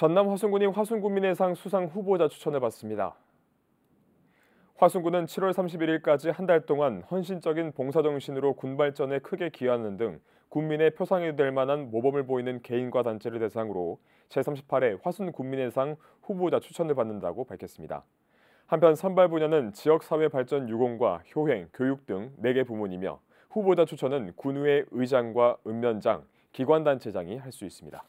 전남 화순군이 화순군민의상 수상 후보자 추천을 받습니다. 화순군은 7월 31일까지 한 달 동안 헌신적인 봉사정신으로 군발전에 크게 기여하는 등 군민의 표상이 될 만한 모범을 보이는 개인과 단체를 대상으로 제38회 화순군민의상 후보자 추천을 받는다고 밝혔습니다. 한편 선발 분야는 지역사회 발전 유공과 효행, 교육 등 4개 부문이며 후보자 추천은 군의회 의장과 읍면장, 기관단체장이 할 수 있습니다.